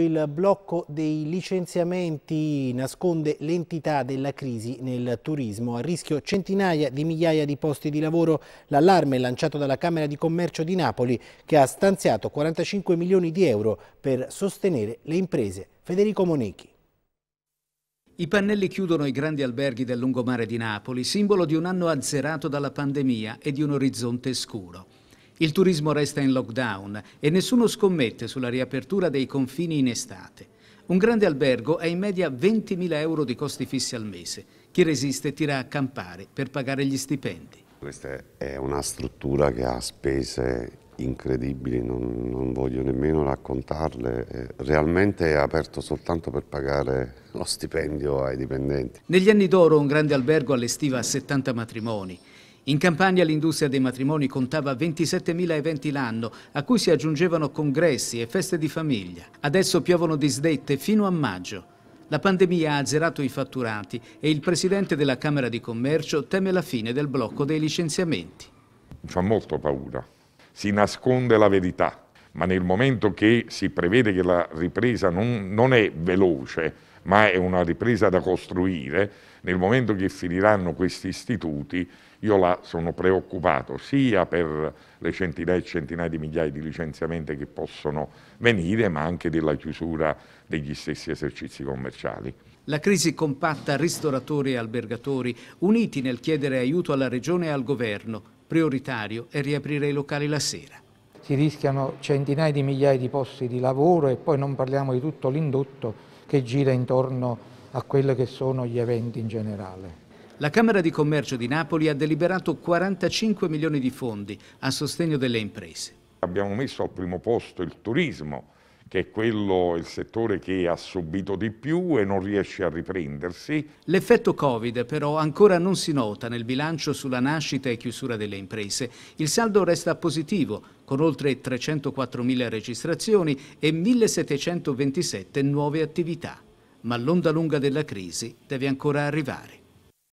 Il blocco dei licenziamenti nasconde l'entità della crisi nel turismo. A rischio centinaia di migliaia di posti di lavoro, l'allarme lanciato dalla Camera di Commercio di Napoli che ha stanziato 45 milioni di euro per sostenere le imprese. Federico Monechi. I pannelli chiudono i grandi alberghi del lungomare di Napoli, simbolo di un anno azzerato dalla pandemia e di un orizzonte scuro. Il turismo resta in lockdown e nessuno scommette sulla riapertura dei confini in estate. Un grande albergo ha in media 20.000 euro di costi fissi al mese. Chi resiste tira a campare per pagare gli stipendi. Questa è una struttura che ha spese incredibili, non, non voglio nemmeno raccontarle. Eh, realmente è aperto soltanto per pagare lo stipendio ai dipendenti. Negli anni d'oro un grande albergo allestiva 70 matrimoni. In Campania l'industria dei matrimoni contava 27.000 eventi l'anno, a cui si aggiungevano congressi e feste di famiglia. Adesso piovono disdette fino a maggio. La pandemia ha azzerato i fatturati e il presidente della Camera di Commercio teme la fine del blocco dei licenziamenti. Fa molto paura. Si nasconde la verità, ma nel momento che si prevede che la ripresa non, non è veloce, ma è una ripresa da costruire, nel momento che finiranno questi istituti io là sono preoccupato sia per le centinaia e centinaia di migliaia di licenziamenti che possono venire, ma anche della chiusura degli stessi esercizi commerciali. La crisi compatta ristoratori e albergatori, uniti nel chiedere aiuto alla Regione e al Governo, prioritario è riaprire i locali la sera si rischiano centinaia di migliaia di posti di lavoro e poi non parliamo di tutto l'indotto che gira intorno a quelli che sono gli eventi in generale. La Camera di Commercio di Napoli ha deliberato 45 milioni di fondi a sostegno delle imprese. Abbiamo messo al primo posto il turismo, che è quello, il settore che ha subito di più e non riesce a riprendersi. L'effetto Covid però ancora non si nota nel bilancio sulla nascita e chiusura delle imprese. Il saldo resta positivo, con oltre 304.000 registrazioni e 1.727 nuove attività. Ma l'onda lunga della crisi deve ancora arrivare.